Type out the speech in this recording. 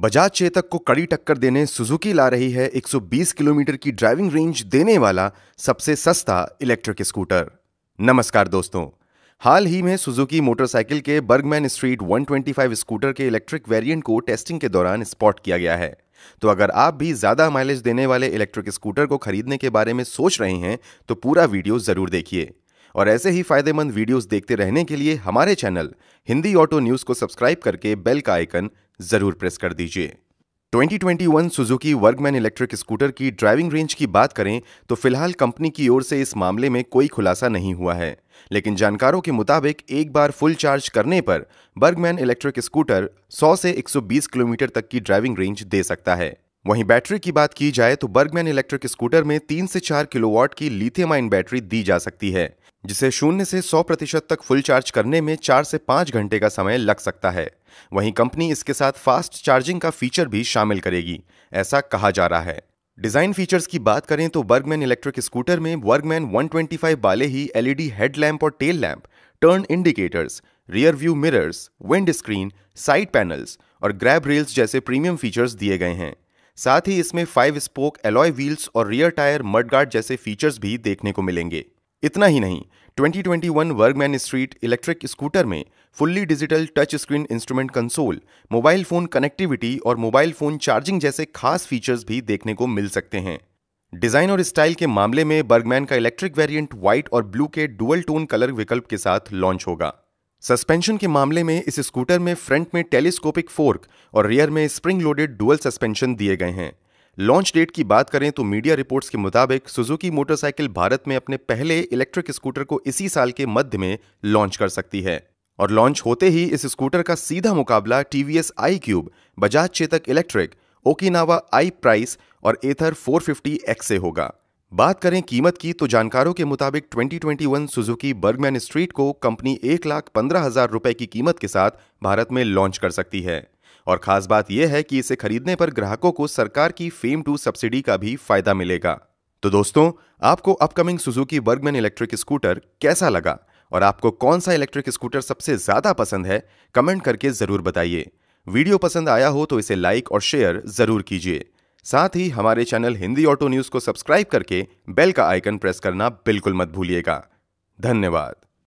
बजाज चेतक को कड़ी टक्कर देने सुजुकी ला रही है 120 किलोमीटर की ड्राइविंग रेंज देने वाला सबसे सस्ता इलेक्ट्रिक स्कूटर नमस्कार दोस्तों हाल ही में सुजुकी मोटरसाइकिल के बर्गमैन स्ट्रीट 125 स्कूटर के इलेक्ट्रिक वेरिएंट को टेस्टिंग के दौरान स्पॉट किया गया है तो अगर आप भी ज्यादा माइलेज देने वाले इलेक्ट्रिक स्कूटर को खरीदने के बारे में सोच रहे हैं तो पूरा वीडियो जरूर देखिए और ऐसे ही फायदेमंद वीडियोस देखते रहने के लिए हमारे चैनल हिंदी ऑटो न्यूज को सब्सक्राइब करके बेल का आइकन जरूर प्रेस कर दीजिए 2021 सुजुकी वर्गमैन इलेक्ट्रिक स्कूटर की ड्राइविंग रेंज की बात करें तो फिलहाल कंपनी की ओर से इस मामले में कोई खुलासा नहीं हुआ है लेकिन जानकारों के मुताबिक एक बार फुल चार्ज करने पर बर्गमैन इलेक्ट्रिक स्कूटर 100 से 120 किलोमीटर तक की ड्राइविंग रेंज दे सकता है वहीं बैटरी की बात की जाए तो बर्गमैन इलेक्ट्रिक स्कूटर में तीन से चार किलोवाट की लिथियम आयन बैटरी दी जा सकती है जिसे शून्य से 100 प्रतिशत तक फुल चार्ज करने में चार से पांच घंटे का समय लग सकता है वहीं कंपनी इसके साथ फास्ट चार्जिंग का फीचर भी शामिल करेगी ऐसा कहा जा रहा है डिजाइन फीचर्स की बात करें तो वर्गमैन इलेक्ट्रिक स्कूटर में वर्गमैन 125 वाले ही एलईडी लैंप और tail lamp turn indicators rear view mirrors wind screen side panels और ग्रैब रेल्स जैसे प्रीमियम फीचर्स दिए गए हैं साथ ही इसमें फाइव स्पोक एलॉय व्हील्स और रियर टायर मडगार्ड जैसे फीचर्स भी देखने को मिलेंगे इतना ही नहीं 2021 वर्गमैन स्ट्रीट इलेक्ट्रिक स्कूटर में fully digital touch screen instrument console mobile phone connectivity और मोबाइल फोन चार्जिंग जैसे खास फीचर्स भी देखने को मिल सकते हैं डिजाइन और स्टाइल के मामले में बर्गमैन का इलेक्ट्रिक वेरिएंट व्हाइट और ब्लू के डुअल टोन कलर विकल्प के साथ लॉन्च होगा सस्पेंशन के मामले में इस स्कूटर में फ्रंट में टेलीस्कोपिक फोर्क और रियर में स्प्रिंग लोडेड डुअल सस्पेंशन दिए गए हैं लॉन्च डेट की बात करें तो मीडिया रिपोर्ट्स के मुताबिक सुजुकी मोटरसाइकिल भारत में अपने पहले इलेक्ट्रिक स्कूटर को इसी साल के मध्य में लॉन्च कर सकती है और लॉन्च होते ही इस स्कूटर का सीधा मुकाबला TVS iQube Bajaj Chetak electric Okinawa iPraise और एथर 450 एक्स से होगा बात करें कीमत की तो जानकारों के मुताबिक 2021 सुजुकी बर्गमैन स्ट्रीट को कंपनी एक लाख पंद्रह हजार रुपए की कीमत के साथ भारत में लॉन्च कर सकती है और खास बात यह है कि इसे खरीदने पर ग्राहकों को सरकार की फेम टू सब्सिडी का भी फायदा मिलेगा तो दोस्तों आपको upcoming Suzuki Burgman electric scooter कैसा लगा और आपको कौन सा इलेक्ट्रिक स्कूटर सबसे ज्यादा पसंद है कमेंट करके जरूर बताइए वीडियो पसंद आया हो तो इसे लाइक और शेयर जरूर कीजिए साथ ही हमारे चैनल हिंदी ऑटो न्यूज को सब्सक्राइब करके बेल का आइकन प्रेस करना बिल्कुल मत भूलिएगा धन्यवाद